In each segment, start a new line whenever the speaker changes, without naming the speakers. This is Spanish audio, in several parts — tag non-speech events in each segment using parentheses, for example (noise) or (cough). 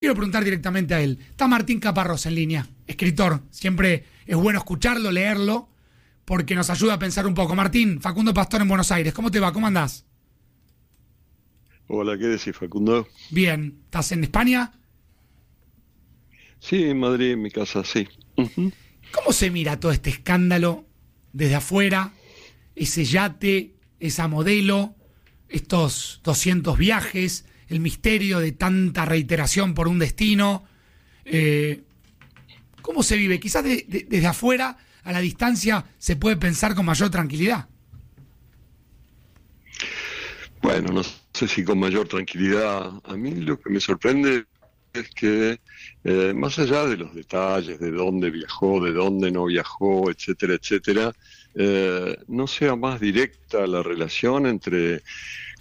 Quiero preguntar directamente a él. Está Martín Caparrós en línea, escritor. Siempre es bueno escucharlo, leerlo, porque nos ayuda a pensar un poco. Martín, Facundo Pastor en Buenos Aires, ¿cómo te va? ¿Cómo andás?
Hola, ¿qué decís, Facundo?
Bien, ¿estás en España?
Sí, en Madrid, en mi casa, sí.
¿Cómo se mira todo este escándalo desde afuera? Ese yate, esa modelo, estos 200 viajes, el misterio de tanta reiteración por un destino. Eh, ¿Cómo se vive? Quizás desde afuera, a la distancia, se puede pensar con mayor tranquilidad.
Bueno, no sé si con mayor tranquilidad. A mí lo que me sorprende es que eh, más allá de los detalles de dónde viajó, de dónde no viajó, etcétera, etcétera, eh, no sea más directa la relación entre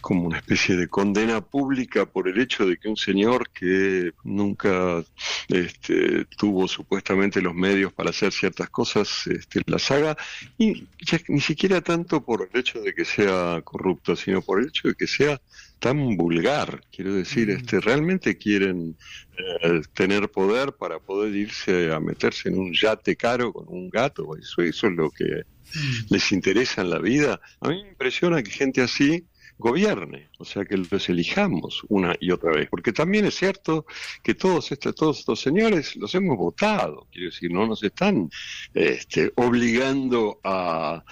como una especie de condena pública por el hecho de que un señor que nunca este, tuvo supuestamente los medios para hacer ciertas cosas este, las haga, y ni siquiera tanto por el hecho de que sea corrupto, sino por el hecho de que sea tan vulgar. Quiero decir, mm. este, realmente quieren eh, tener poder para poder irse a meterse en un yate caro con un gato. Eso, eso es lo que mm. les interesa en la vida. A mí me impresiona que gente así gobierne, o sea, que los elijamos una y otra vez, porque también es cierto que todos estos, todos estos señores los hemos votado, quiero decir, no nos están este, obligando a,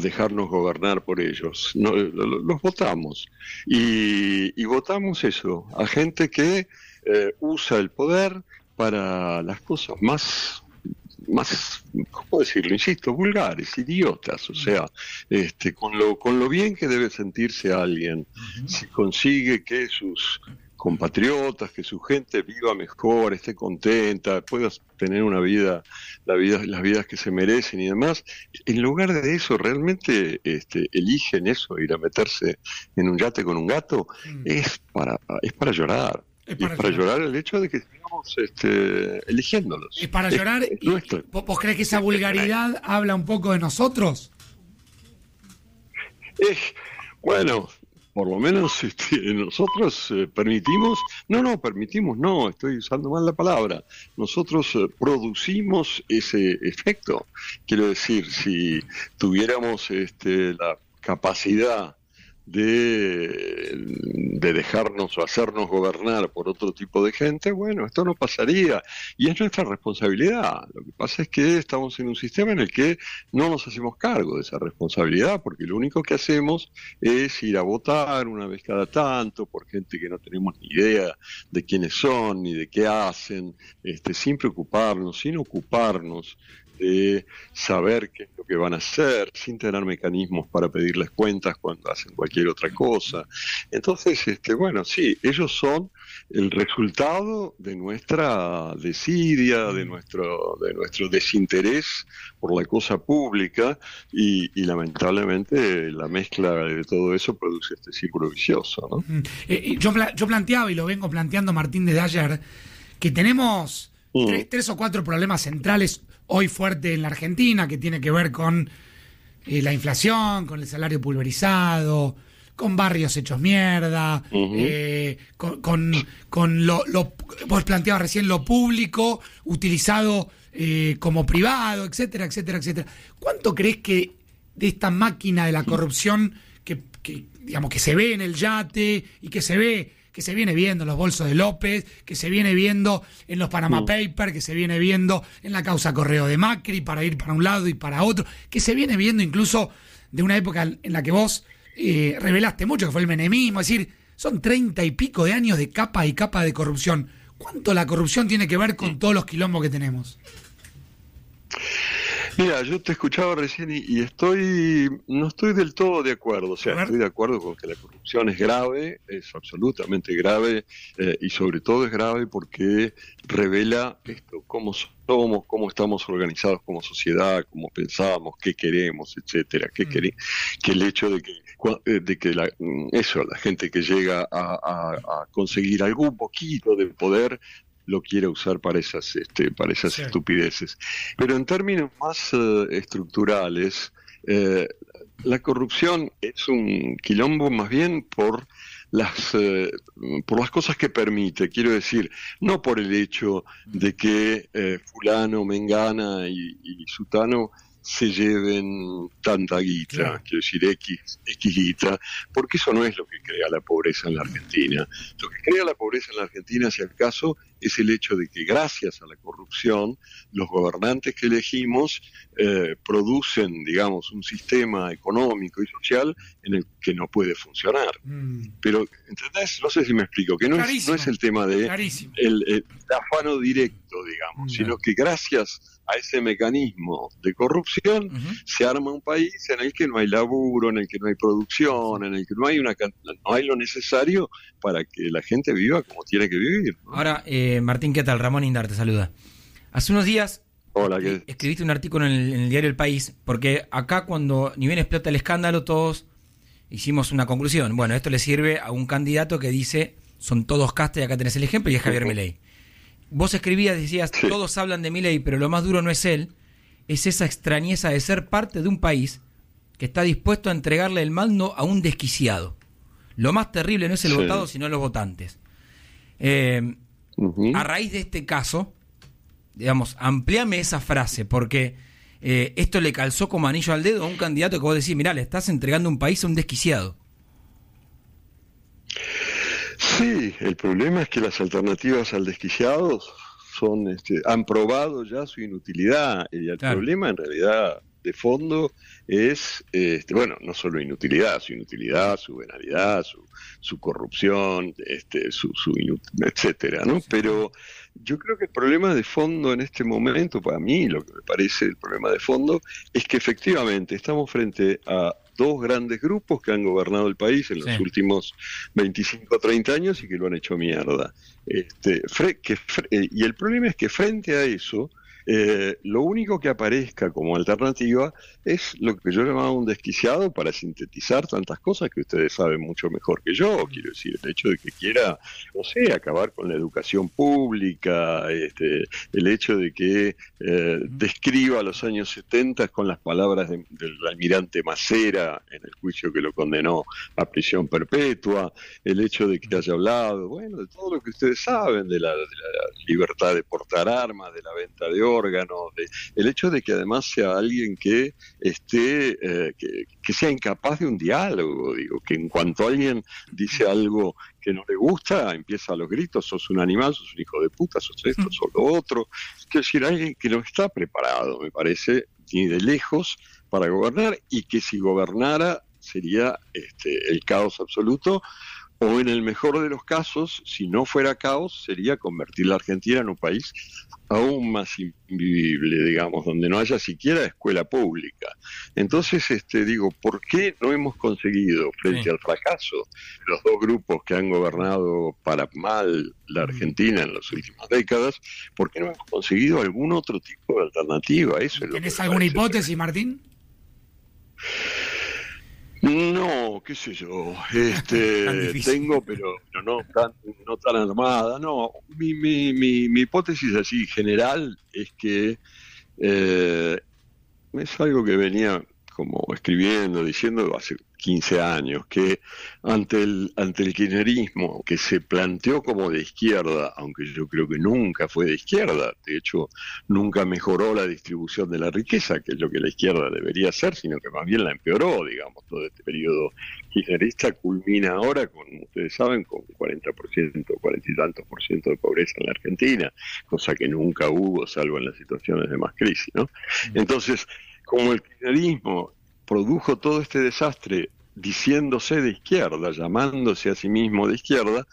dejarnos gobernar por ellos, no, los votamos y, votamos eso, a gente que eh, usa el poder para las cosas más más, ¿cómo decirlo? Insisto, vulgares, idiotas, o sea, este, con, lo, con lo bien que debe sentirse alguien si consigue que sus compatriotas, que su gente viva mejor, esté contenta, pueda tener una vida, la vida, las vidas que se merecen y demás, en lugar de eso realmente este, eligen eso, ir a meterse en un yate con un gato, mm. es para, es para llorar y para llorar. el hecho de que estemos este, eligiéndolos. Es para llorar. y,
¿Vos crees que esa vulgaridad habla un poco de nosotros?
Es, bueno, por lo menos este, nosotros eh, permitimos, no, no, permitimos, no, estoy usando mal la palabra, nosotros eh, producimos ese efecto. Quiero decir, si tuviéramos este, la capacidad de, dejarnos o hacernos gobernar por otro tipo de gente, bueno, esto no pasaría. Y es nuestra responsabilidad. Lo que pasa es que estamos en un sistema en el que no nos hacemos cargo de esa responsabilidad, porque lo único que hacemos es ir a votar una vez cada tanto por gente que no tenemos ni idea de quiénes son ni de qué hacen, este, sin preocuparnos, sin ocuparnos de saber qué es lo que van a hacer, sin tener mecanismos para pedirles cuentas cuando hacen cualquier otra cosa. Entonces, este, bueno, sí, ellos son el resultado de nuestra desidia, de mm. nuestro, de nuestro desinterés por la cosa pública y, lamentablemente la mezcla de todo eso produce este círculo vicioso.
Mm. Eh, yo, yo planteaba y lo vengo planteando Martín de ayer, que tenemos Mm. tres, o cuatro problemas centrales hoy fuerte en la Argentina que tiene que ver con eh, la inflación, con el salario pulverizado, con barrios hechos mierda, eh, con, lo, vos planteabas recién lo público utilizado eh, como privado, etcétera, etcétera, etcétera. ¿Cuánto crees que de esta máquina de la mm. corrupción que, digamos, que se ve en el yate y que se ve que se viene viendo en los bolsos de López, que se viene viendo en los Panama mm. Papers, que se viene viendo en la causa Correo de Macri, para ir para un lado y para otro, que se viene viendo incluso de una época en la que vos eh, revelaste mucho, que fue el menemismo, es decir, son treinta y pico de años de capa y capa de corrupción. ¿Cuánto la corrupción tiene que ver con todos los quilombos que tenemos? Mira, yo
te escuchaba recién y, estoy, no estoy del todo de acuerdo. O sea, estoy de acuerdo con que la corrupción es grave, es absolutamente grave eh, y sobre todo es grave porque revela esto, cómo somos, cómo estamos organizados como sociedad, cómo pensamos, qué queremos, etcétera, mm. que el hecho de que, eh, de que la, eso, la gente que llega a conseguir algún poquito de poder lo quiera usar para esas, este, para esas estupideces. Pero en términos más eh, estructurales, eh, la corrupción es un quilombo más bien por las eh, por las cosas que permite, quiero decir, no por el hecho de que fulano, mengana y, y sutano se lleven tanta guita, quiero decir, X, guita, porque eso no es lo que crea la pobreza en la Argentina. Lo que crea la pobreza en la Argentina, si acaso, es el hecho de que gracias a la corrupción, los gobernantes que elegimos eh, producen, digamos, un sistema económico y social en el que no puede funcionar. Mm. Pero, ¿entendés? No sé si me explico, que no, es, no es, el tema de el, afano directo, digamos, mm. sino que gracias a ese mecanismo de corrupción, se arma un país en el que no hay laburo, en el que no hay producción, en el que no hay una no hay lo necesario para que la gente viva como tiene que vivir.
Ahora, eh, Martín, ¿qué tal? Ramón Indar te saluda. Hace unos días eh, escribiste un artículo en el, diario El País, porque acá cuando ni bien explota el escándalo, todos hicimos una conclusión. Bueno, esto le sirve a un candidato que dice, son todos castas y acá tenés el ejemplo, y es Javier (laughs) vos escribías, decías, todos hablan de Milei, pero lo más duro no es él, es esa extrañeza de ser parte de un país que está dispuesto a entregarle el mando a un desquiciado. Lo más terrible no es el votado, sino los votantes. Eh, a raíz de este caso, digamos, amplíame esa frase, porque eh, esto le calzó como anillo al dedo a un candidato que vos decís, mirá, le estás entregando un país a un desquiciado.
Sí, el problema es que las alternativas al desquiciado son, este, han probado ya su inutilidad y el problema en realidad de fondo es, este, bueno, no solo inutilidad, su inutilidad, su venalidad, su, corrupción, este, su etcétera, ¿no? Pero yo creo que el problema de fondo en este momento, para mí, lo que me parece el problema de fondo, es que efectivamente estamos frente a dos grandes grupos que han gobernado el país en los últimos 25 o 30 años y que lo han hecho mierda. Este, eh, y el problema es que frente a eso, eh, lo único que aparezca como alternativa es lo que yo llamaba un desquiciado para sintetizar tantas cosas que ustedes saben mucho mejor que yo. Quiero decir, el hecho de que quiera, o sea, acabar con la educación pública, este, el hecho de que eh, describa los años 70 con las palabras del almirante Macera en el juicio que lo condenó a prisión perpetua, el hecho de que haya hablado, bueno, de todo lo que ustedes saben, de la, de la libertad de portar armas, de la venta de oro el hecho de que además sea alguien que esté, eh, que, sea incapaz de un diálogo, digo, que en cuanto alguien dice algo que no le gusta, empieza a los gritos, sos un animal, sos un hijo de puta, sos esto, sos lo otro. Es decir, alguien que no está preparado, me parece, ni de lejos para gobernar y que si gobernara sería este, el caos absoluto o en el mejor de los casos, si no fuera caos, sería convertir la Argentina en un país aún más invivible, digamos, donde no haya siquiera escuela pública. Entonces, este, digo, ¿por qué no hemos conseguido, frente al fracaso, los dos grupos que han gobernado para mal la Argentina en las últimas décadas, por qué no hemos conseguido algún otro tipo de alternativa? Eso tienes
alguna hipótesis, Martín?
qué sé yo, este, (laughs) tengo, pero, no, tan, no armada. No, mi, mi, mi, hipótesis así general es que eh, es algo que venía como escribiendo, diciendo hace 15 años, que ante el, ante el kirchnerismo, que se planteó como de izquierda, aunque yo creo que nunca fue de izquierda, de hecho nunca mejoró la distribución de la riqueza, que es lo que la izquierda debería hacer, sino que más bien la empeoró, digamos, todo este periodo kirchnerista culmina ahora, como ustedes saben, con 40%, 40 y tantos por ciento de pobreza en la Argentina, cosa que nunca hubo, salvo en las situaciones de más crisis, ¿no? Mm. Entonces, como el kirchnerismo produjo todo este desastre diciéndose de izquierda, llamándose a sí mismo de izquierda,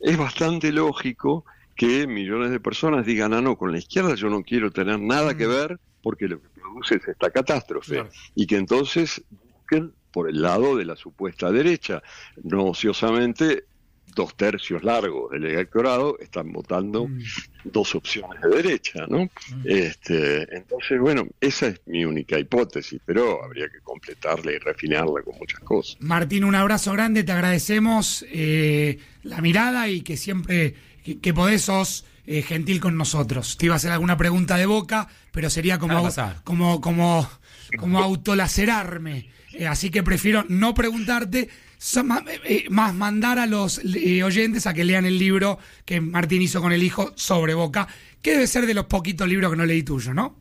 es bastante lógico que millones de personas digan, ah, no, con la izquierda yo no quiero tener nada que mm. ver porque lo que produce es esta catástrofe. Y que entonces busquen por el lado de la supuesta derecha. No ociosamente dos tercios largos del electorado están votando mm. dos opciones de derecha, ¿no? Mm. Este, entonces, bueno, esa es mi única hipótesis, pero habría que completarla y refinarla con muchas cosas.
Martín, un abrazo grande, te agradecemos eh, la mirada y que siempre que, podés sos eh, gentil con nosotros. Te iba a hacer alguna pregunta de boca, pero sería como, como, como, como autolacerarme. Eh, así que prefiero no preguntarte eh, eh, más mandar a los eh, oyentes a que lean el libro que Martín hizo con el hijo sobre Boca, que debe ser de los poquitos libros que no leí tuyo, ¿no?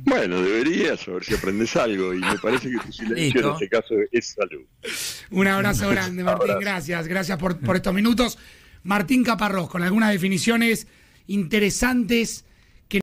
Bueno, deberías, a ver si aprendes algo. Y me parece que tu silencio en este caso es salud.
Un abrazo grande, Martín. Gracias, gracias por, por estos minutos. Martín Caparrós, con algunas definiciones interesantes